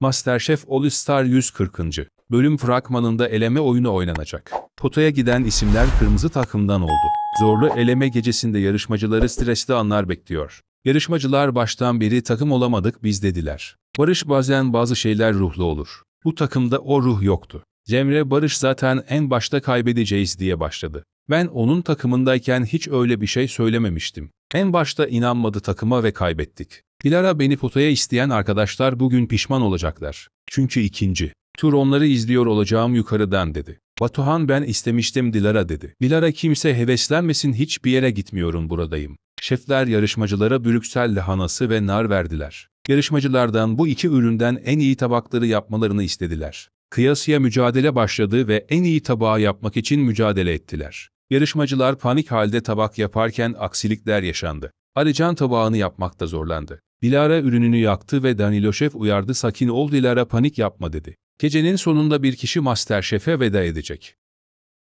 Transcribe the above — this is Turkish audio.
Masterchef All Star 140. bölüm fragmanında eleme oyunu oynanacak. Potaya giden isimler kırmızı takımdan oldu. Zorlu eleme gecesinde yarışmacıları stresli anlar bekliyor. Yarışmacılar baştan beri takım olamadık biz dediler. Barış bazen bazı şeyler ruhlu olur. Bu takımda o ruh yoktu. Cemre Barış zaten en başta kaybedeceğiz diye başladı. Ben onun takımındayken hiç öyle bir şey söylememiştim. En başta inanmadı takıma ve kaybettik. Dilara beni potaya isteyen arkadaşlar bugün pişman olacaklar. Çünkü ikinci. Tur onları izliyor olacağım yukarıdan dedi. Batuhan ben istemiştim Dilara dedi. Dilara kimse heveslenmesin hiçbir yere gitmiyorum buradayım. Şefler yarışmacılara Brüksel lahanası ve nar verdiler. Yarışmacılardan bu iki üründen en iyi tabakları yapmalarını istediler. Kıyasıya mücadele başladı ve en iyi tabağı yapmak için mücadele ettiler. Yarışmacılar panik halde tabak yaparken aksilikler yaşandı. Alican tabağını yapmakta zorlandı. Dilara ürününü yaktı ve Danilo Şef uyardı sakin ol Dilara panik yapma dedi. Gecenin sonunda bir kişi master şefe veda edecek.